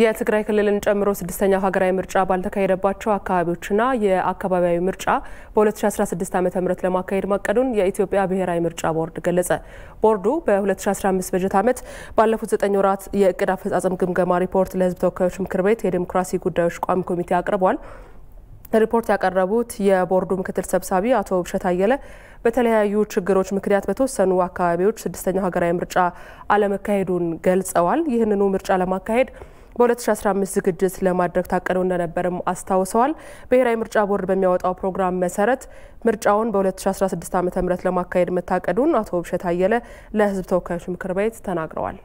የትግራይ ክልልን ጨምሮ ስድስተኛው ሀገራዊ ምርጫ ባልተካሄደባቸው አካባቢዎችና የአካባቢያዊ ምርጫ በ2016 ዓ ም ለማካሄድ ማቀዱን የኢትዮጵያ ብሔራዊ ምርጫ ቦርድ ገለጸ። ቦርዱ በ2015 በጀት ዓመት ባለፉት ዘጠኝ ወራት የእቅድ አፈጻጸም ግምገማ ሪፖርት ለህዝብ ተወካዮች ምክር ቤት የዴሞክራሲ ጉዳዮች ቋሚ ኮሚቴ አቅርቧል። ሪፖርት ያቀረቡት የቦርዱ ምክትል ሰብሳቢ አቶ ብሸት አየለ በተለያዩ ችግሮች ምክንያት በተወሰኑ አካባቢዎች ስድስተኛው ሀገራዊ ምርጫ አለመካሄዱን ገልጸዋል። ይህንኑ ምርጫ ለማካሄድ በ2015 ዝግጅት ለማድረግ ታቅደው እንደነበርም አስታውሰዋል። ብሔራዊ ምርጫ ቦርድ በሚያወጣው ፕሮግራም መሰረት ምርጫውን በ2016 ዓ ም ለማካሄድ መታቀዱን አቶ ብሸት አየለ ለህዝብ ተወካዮች ምክር ቤት ተናግረዋል።